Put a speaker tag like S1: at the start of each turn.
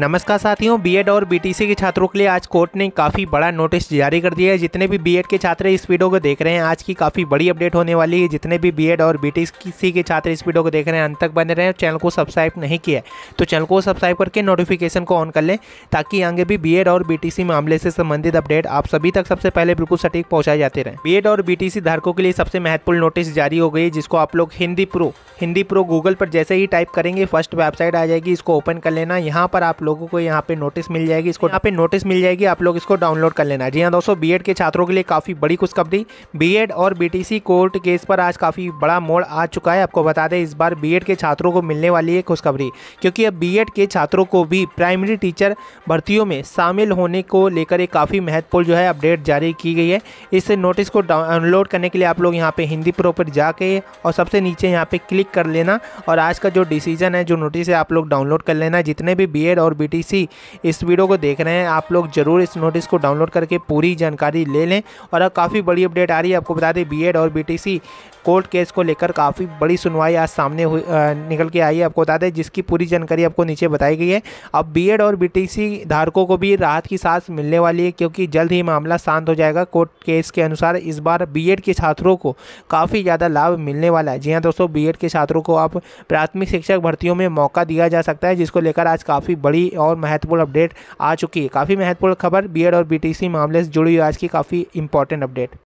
S1: नमस्कार साथियों बीएड और बीटीसी के छात्रों के लिए आज कोर्ट ने काफ़ी बड़ा नोटिस जारी कर दिया है जितने भी बीएड के छात्र इस वीडियो को देख रहे हैं आज की काफ़ी बड़ी अपडेट होने वाली है जितने भी बीएड और बीटीसी के छात्र इस वीडियो को देख रहे हैं अंत तक बने रहे हैं चैनल को सब्सक्राइब नहीं किया तो चैनल को सब्सक्राइब करके नोटिफिकेशन को ऑन कर लें ताकि आगे भी बी और बी मामले से संबंधित अपडेट आप सभी तक सबसे पहले बिल्कुल सटीक पहुँचाए जाते रहे बी और बी धारकों के लिए सबसे महत्वपूर्ण नोटिस जारी हो गई जिसको आप लोग Hindi pro Hindi pro Google पर जैसे ही टाइप करेंगे फर्स्ट वेबसाइट आ जाएगी इसको ओपन कर लेना यहाँ पर आप लोगों को यहाँ पे नोटिस मिल जाएगी इसको यहाँ पे नोटिस मिल जाएगी आप लोग इसको डाउनलोड कर लेना जी हाँ दोस्तों बी के छात्रों के लिए काफ़ी बड़ी खुशखबरी एड और सी कोर्ट केस पर आज काफ़ी बड़ा मोड़ आ चुका है आपको बता दें इस बार बी के छात्रों को मिलने वाली है खुशखबरी क्योंकि अब बी के छात्रों को भी प्राइमरी टीचर भर्तियों में शामिल होने को लेकर एक काफ़ी महत्वपूर्ण जो है अपडेट जारी की गई है इस नोटिस को डाउनलोड करने के लिए आप लोग यहाँ पे हिंदी प्रो पर जाके और सबसे नीचे यहाँ पे क्लिक कर लेना और आज का जो डिसीजन है जो नोटिस है आप लोग डाउनलोड कर लेना जितने भी बीएड और बी इस वीडियो को देख रहे हैं आप लोग ज़रूर इस नोटिस को डाउनलोड करके पूरी जानकारी ले लें और अब काफ़ी बड़ी अपडेट आ रही है आपको बता दें बी और बी कोर्ट केस को लेकर काफ़ी बड़ी सुनवाई आज सामने हुई निकल के आई है आपको बता दें जिसकी पूरी जानकारी आपको नीचे बताई गई है अब बी और बी धारकों को भी राहत की सांस मिलने वाली है क्योंकि जल्द ही मामला शांत हो जाएगा कोर्ट केस के अनुसार इस बार बी के छात्रों को काफ़ी ज़्यादा लाभ मिलने वाला है जी हाँ दोस्तों बी के छात्रों को अब प्राथमिक शिक्षक भर्तियों में मौका दिया जा सकता है जिसको लेकर आज काफ़ी बड़ी बड़ी और महत्वपूर्ण अपडेट आ चुकी है काफ़ी महत्वपूर्ण खबर बीएड और बीटीसी मामले से जुड़ी हुई आज की काफ़ी इंपॉर्टेंट अपडेट